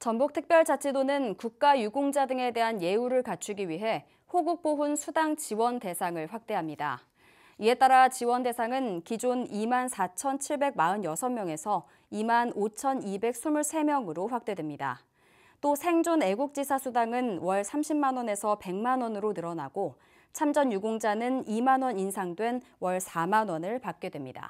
전북특별자치도는 국가유공자 등에 대한 예우를 갖추기 위해 호국보훈 수당 지원 대상을 확대합니다. 이에 따라 지원 대상은 기존 2만 4,746명에서 2만 5,223명으로 확대됩니다. 또 생존 애국지사 수당은 월 30만 원에서 100만 원으로 늘어나고 참전 유공자는 2만 원 인상된 월 4만 원을 받게 됩니다.